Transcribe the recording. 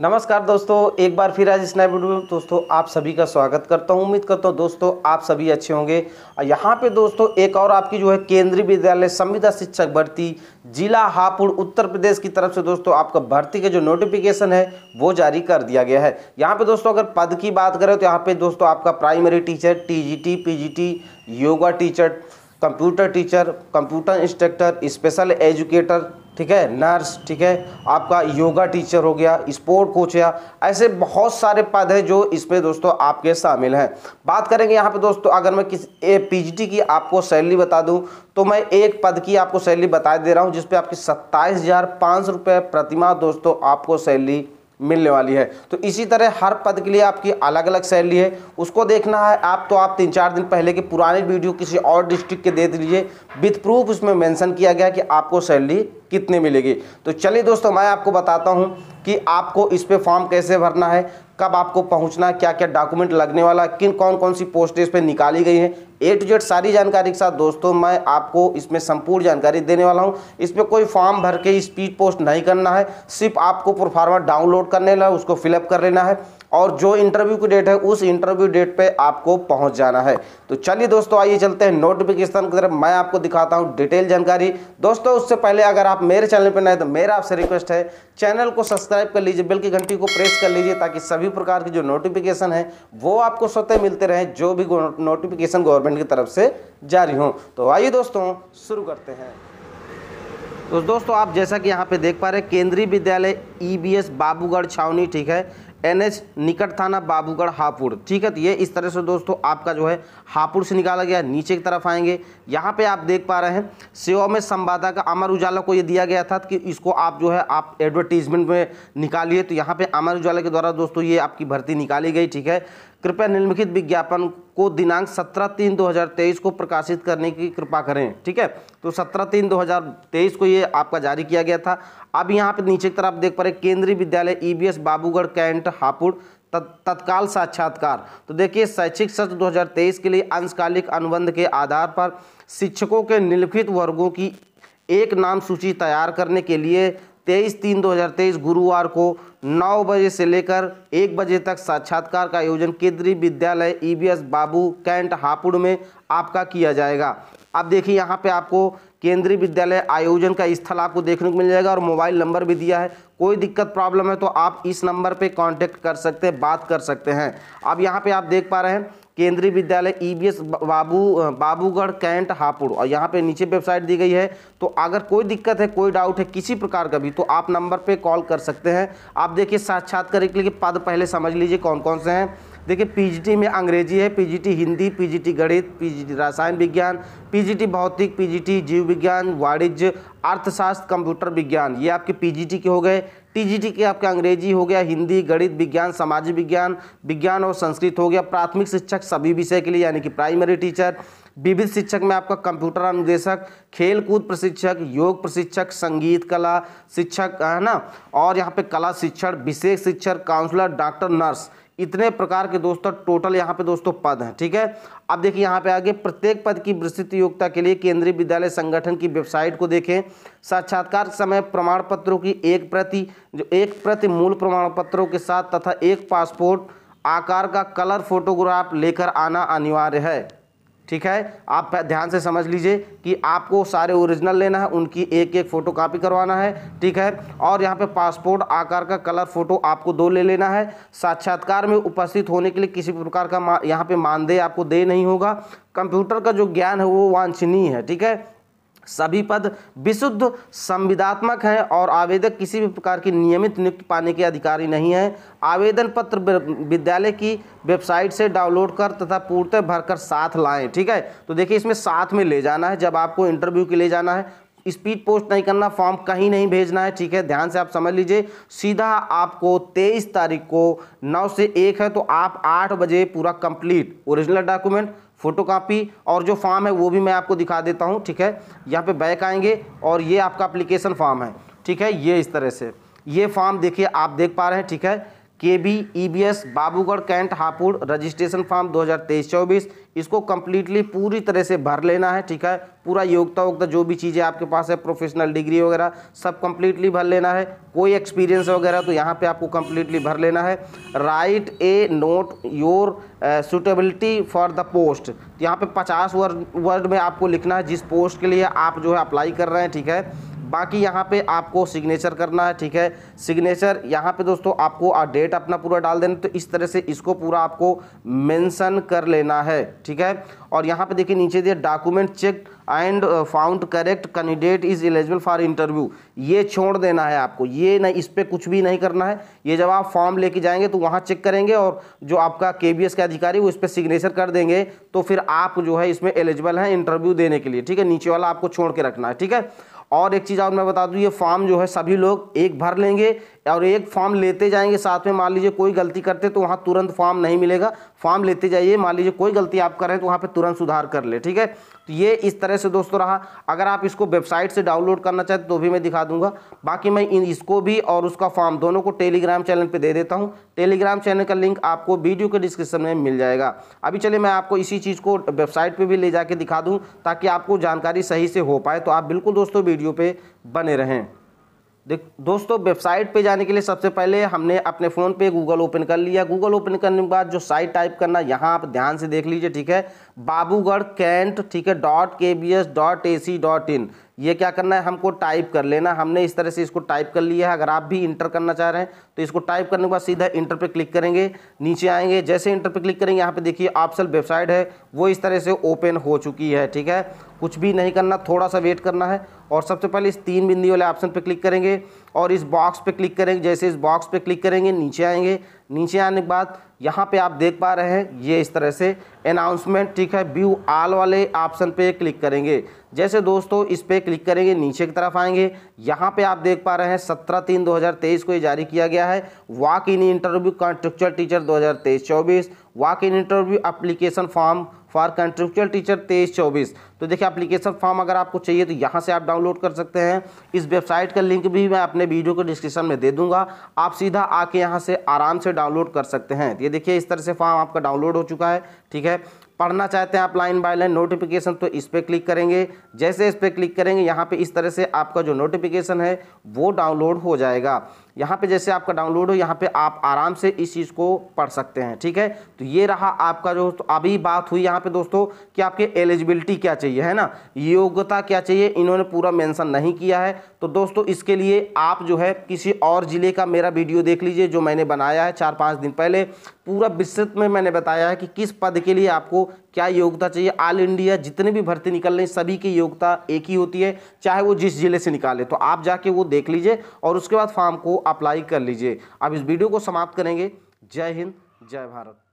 नमस्कार दोस्तों एक बार फिर आज इस नए वीडियो में दोस्तों आप सभी का स्वागत करता हूँ उम्मीद करता हूँ दोस्तों आप सभी अच्छे होंगे यहाँ पे दोस्तों एक और आपकी जो है केंद्रीय विद्यालय संविदा शिक्षक भर्ती जिला हापुड़ उत्तर प्रदेश की तरफ से दोस्तों आपका भर्ती का जो नोटिफिकेशन है वो जारी कर दिया गया है यहाँ पर दोस्तों अगर पद की बात करें तो यहाँ पर दोस्तों आपका primary teacher T G yoga teacher computer teacher computer instructor special educator ठीक है नर्स ठीक है आपका योगा टीचर हो गया स्पोर्ट कोच या ऐसे बहुत सारे पद हैं जो इसमें दोस्तों आपके शामिल हैं बात करेंगे यहाँ पे दोस्तों अगर मैं किस पीजीटी की आपको सैलरी बता दूँ तो मैं एक पद की आपको सैलरी बता दे रहा हूँ जिसपे आपकी सत्ताईस हज़ार पाँच रुपये प्रतिमा दोस्तों आपको सैलरी मिलने वाली है तो इसी तरह हर पद के लिए आपकी अलग अलग सैलरी है उसको देखना है आप तो आप तीन चार दिन पहले की पुरानी वीडियो किसी और डिस्ट्रिक्ट के दे दीजिए विथ प्रूफ उसमें मेंशन किया गया कि आपको सैलरी कितने मिलेगी तो चलिए दोस्तों मैं आपको बताता हूँ कि आपको इस पर फॉर्म कैसे भरना है कब आपको पहुंचना है क्या क्या डॉक्यूमेंट लगने वाला किन कौन कौन सी पोस्ट इस पर निकाली गई है ए टू जेड सारी जानकारी के साथ दोस्तों मैं आपको इसमें संपूर्ण जानकारी देने वाला हूँ इसमें कोई फॉर्म भर के स्पीड पोस्ट नहीं करना है सिर्फ आपको प्रोफार्मा डाउनलोड करने वाला उसको फिलअप कर लेना है और जो इंटरव्यू की डेट है उस इंटरव्यू डेट पे आपको पहुंच जाना है तो चलिए दोस्तों आइए चलते हैं नोटिफिकेशन की तरफ मैं आपको दिखाता हूं डिटेल जानकारी दोस्तों उससे पहले अगर आप मेरे चैनल पर नए तो मेरा आपसे रिक्वेस्ट है चैनल को सब्सक्राइब कर लीजिए बिल की घंटी को प्रेस कर लीजिए ताकि सभी प्रकार की जो नोटिफिकेशन है वो आपको स्वतः मिलते रहे जो भी नोटिफिकेशन गवर्नमेंट की तरफ से जारी हो तो आइए दोस्तों शुरू करते हैं तो दोस्तों आप जैसा कि यहाँ पे देख पा रहे हैं केंद्रीय विद्यालय ईबीएस e बाबूगढ़ छावनी ठीक है एनएच निकट थाना बाबूगढ़ हापुड़ ठीक है तो ये इस तरह से दोस्तों आपका जो है हापुड़ से निकाला गया नीचे की तरफ आएंगे यहाँ पे आप देख पा रहे हैं सेवा में संवाददाता का अमर उजाला को ये दिया गया था कि इसको आप जो है आप एडवर्टीजमेंट में निकालिए तो यहाँ पे अमर उजाला के द्वारा दोस्तों ये आपकी भर्ती निकाली गई ठीक है कृपया निम्नलिखित विज्ञापन को दिनांक 17 तीन 2023 को प्रकाशित करने की कृपा करें ठीक है तो 17 तीन 2023 को ये आपका जारी किया गया था अब यहाँ पे नीचे की तरफ देख पा रहे Kendriya Vidyalaya EBS e Babugarh cantt Hapur तत्काल साक्षात्कार तो देखिए शैक्षिक सत्र 2023 के लिए अंशकालिक अनुबंध के आधार पर शिक्षकों के निम्नलिखित वर्गों की एक नाम सूची तैयार करने के लिए तेईस तीन 2023 गुरुवार को 9 बजे से लेकर 1 बजे तक साक्षात्कार का आयोजन Kendriya Vidyalaya EBS e Babu cantt Hapur में आपका किया जाएगा अब देखिए यहाँ पे आपको केंद्रीय विद्यालय आयोजन का स्थल आपको देखने को मिल जाएगा और मोबाइल नंबर भी दिया है कोई दिक्कत प्रॉब्लम है तो आप इस नंबर पे कांटेक्ट कर सकते हैं बात कर सकते हैं अब यहाँ पे आप देख पा रहे हैं Kendriya Vidyalaya EBS e Babu Babugarh cantt Hapur और यहाँ पे नीचे वेबसाइट दी गई है तो अगर कोई दिक्कत है कोई डाउट है किसी प्रकार का भी तो आप नंबर पर कॉल कर सकते हैं आप देखिए साक्षात्कार के लिए पद पहले समझ लीजिए कौन कौन से हैं देखिए पीजीटी में अंग्रेजी है पीजीटी हिंदी पीजीटी गणित पीजीटी रसायन विज्ञान पीजीटी भौतिक पीजीटी जीव विज्ञान वाणिज्य अर्थशास्त्र कंप्यूटर विज्ञान ये आपके पीजीटी के हो गए टीजीटी के आपका अंग्रेजी हो गया हिंदी गणित विज्ञान सामाजिक विज्ञान विज्ञान और संस्कृत हो गया प्राथमिक शिक्षक सभी विषय के लिए यानी कि प्राइमरी टीचर विविध शिक्षक में आपका कंप्यूटर अनुदेशक खेलकूद प्रशिक्षक योग प्रशिक्षक संगीत कला शिक्षक है ना और यहाँ पे कला शिक्षण विशेष शिक्षक काउंसलर डॉक्टर नर्स इतने प्रकार के दोस्तों टोटल यहाँ पे दोस्तों पद हैं ठीक है अब देखिए यहाँ पे आगे प्रत्येक पद की विस्तृत योग्यता के लिए केंद्रीय विद्यालय संगठन की वेबसाइट को देखें साक्षात्कार समय प्रमाण पत्रों की एक प्रति जो एक प्रति मूल प्रमाण पत्रों के साथ तथा एक पासपोर्ट आकार का कलर फोटोग्राफ लेकर आना अनिवार्य है ठीक है आप ध्यान से समझ लीजिए कि आपको सारे ओरिजिनल लेना है उनकी एक एक फ़ोटो कापी करवाना है ठीक है और यहाँ पे पासपोर्ट आकार का कलर फ़ोटो आपको दो ले लेना है साक्षात्कार में उपस्थित होने के लिए किसी प्रकार का यहाँ पे मानदेय आपको दे नहीं होगा कंप्यूटर का जो ज्ञान है वो वांछनीय है ठीक है सभी पद विशुद्ध संविदात्मक हैं और आवेदक किसी भी प्रकार की नियमित नियुक्ति पाने के अधिकारी नहीं है आवेदन पत्र विद्यालय की वेबसाइट से डाउनलोड कर तथा पूर्णतः भरकर साथ लाएं ठीक है तो देखिए इसमें साथ में ले जाना है जब आपको इंटरव्यू के लिए जाना है स्पीड पोस्ट नहीं करना फॉर्म कहीं नहीं भेजना है ठीक है ध्यान से आप समझ लीजिए सीधा आपको 23 तारीख को 9 से 1 है तो आप 8 बजे पूरा कंप्लीट ओरिजिनल डॉक्यूमेंट फोटोकॉपी और जो फॉर्म है वो भी मैं आपको दिखा देता हूँ ठीक है यहाँ पे बैक आएंगे और ये आपका अप्लीकेशन फॉर्म है ठीक है ये इस तरह से ये फॉर्म देखिए आप देख पा रहे हैं ठीक है K B E B S Babugarh cantt Hapur registration form 2023-24 इसको कम्प्लीटली पूरी तरह से भर लेना है ठीक है पूरा योग्यता वोग्यता जो भी चीज़ें आपके पास है प्रोफेशनल डिग्री वगैरह सब कम्प्लीटली भर लेना है कोई एक्सपीरियंस वगैरह तो यहाँ पे आपको कम्प्लीटली भर लेना है write a note your suitability for the post यहाँ पर पचास वर्ड वर्ड में आपको लिखना है जिस पोस्ट के लिए आप जो है अप्लाई कर रहे हैं ठीक है बाकी यहाँ पे आपको सिग्नेचर करना है ठीक है सिग्नेचर यहाँ पे दोस्तों आपको डेट अपना पूरा डाल देना तो इस तरह से इसको पूरा आपको मेंशन कर लेना है ठीक है और यहाँ पे देखिए नीचे दिए document check and found correct candidate is eligible for interview ये छोड़ देना है आपको ये नहीं इस पर कुछ भी नहीं करना है ये जब आप फॉर्म लेके जाएंगे तो वहाँ चेक करेंगे और जो आपका के बी एस के अधिकारी वो इस पर सिग्नेचर कर देंगे तो फिर आप जो है इसमें एलिजिबल हैं इंटरव्यू देने के लिए ठीक है नीचे वाला आपको छोड़ के रखना है ठीक है और एक चीज़ और मैं बता दूँ ये फॉर्म जो है सभी लोग एक भर लेंगे और एक फॉर्म लेते जाएंगे साथ में मान लीजिए कोई गलती करते तो वहाँ तुरंत फॉर्म नहीं मिलेगा फॉर्म लेते जाइए मान लीजिए कोई गलती आप करें तो वहाँ पर तुरंत सुधार कर ले ठीक है तो ये इस तरह से दोस्तों रहा अगर आप इसको वेबसाइट से डाउनलोड करना चाहते तो भी मैं दिखा दूंगा बाकी मैं इन इसको भी और उसका फॉर्म दोनों को टेलीग्राम चैनल पर दे देता हूँ टेलीग्राम चैनल का लिंक आपको वीडियो के डिस्क्रिप्शन में मिल जाएगा अभी चलिए मैं आपको इसी चीज़ को वेबसाइट पर भी ले जाके दिखा दूँ ताकि आपको जानकारी सही से हो पाए तो आप बिल्कुल दोस्तों वीडियो पर बने रहें देख दोस्तों वेबसाइट पे जाने के लिए सबसे पहले हमने अपने फ़ोन पे गूगल ओपन कर लिया गूगल ओपन करने के बाद जो साइट टाइप करना यहाँ आप ध्यान से देख लीजिए ठीक है बाबूगढ़ कैंट ठीक है dot K B S dot A C dot in ये क्या करना है हमको टाइप कर लेना हमने इस तरह से इसको टाइप कर लिया है अगर आप भी इंटर करना चाह रहे हैं तो इसको टाइप करने के बाद सीधा इंटर पे क्लिक करेंगे नीचे आएंगे जैसे इंटर पे क्लिक करेंगे यहाँ पे देखिए ऑप्शन वेबसाइट है वो इस तरह से ओपन हो चुकी है ठीक है कुछ भी नहीं करना थोड़ा सा वेट करना है और सबसे पहले इस तीन बिंदी वाले ऑप्शन पर क्लिक करेंगे और इस बॉक्स पे क्लिक करेंगे जैसे इस बॉक्स पे क्लिक करेंगे नीचे आएंगे नीचे आने के बाद यहाँ पे आप देख पा रहे हैं ये इस तरह से अनाउंसमेंट ठीक है व्यू आल वाले ऑप्शन पे क्लिक करेंगे जैसे दोस्तों इस पर क्लिक करेंगे नीचे की तरफ आएंगे यहाँ पे आप देख पा रहे हैं सत्रह तीन 2023 को ये जारी किया गया है walk in interview contractual teacher 2023-24 walk in interview application form for contractual teacher तेईस चौबीस तो देखिए अप्लीकेशन फॉर्म अगर आपको चाहिए तो यहाँ से आप डाउनलोड कर सकते हैं इस वेबसाइट का लिंक भी मैं अपने वीडियो के डिस्क्रिप्शन में दे दूंगा आप सीधा आके यहाँ से आराम से डाउनलोड कर सकते हैं ये देखिए इस तरह से फॉर्म आपका डाउनलोड हो चुका है ठीक है पढ़ना चाहते हैं आप लाइन बाय लाइन नोटिफिकेशन तो इस पर क्लिक करेंगे जैसे इस पर क्लिक करेंगे यहाँ पे इस तरह से आपका जो नोटिफिकेशन है वो डाउनलोड हो जाएगा यहाँ पे जैसे आपका डाउनलोड हो यहाँ पे आप आराम से इस चीज़ को पढ़ सकते हैं ठीक है तो ये रहा आपका जो तो अभी बात हुई यहाँ पे दोस्तों कि आपके एलिजिबिलिटी क्या चाहिए है ना योग्यता क्या चाहिए इन्होंने पूरा मेंशन नहीं किया है तो दोस्तों इसके लिए आप जो है किसी और ज़िले का मेरा वीडियो देख लीजिए जो मैंने बनाया है चार पाँच दिन पहले पूरा विस्तृत में मैंने बताया है कि किस पद के लिए आपको क्या योग्यता चाहिए ऑल इंडिया जितने भी भर्ती निकल रही सभी की योग्यता एक ही होती है चाहे वो जिस ज़िले से निकाले तो आप जाके वो देख लीजिए और उसके बाद फॉर्म को अप्लाई कर लीजिए अब इस वीडियो को समाप्त करेंगे जय हिंद जय भारत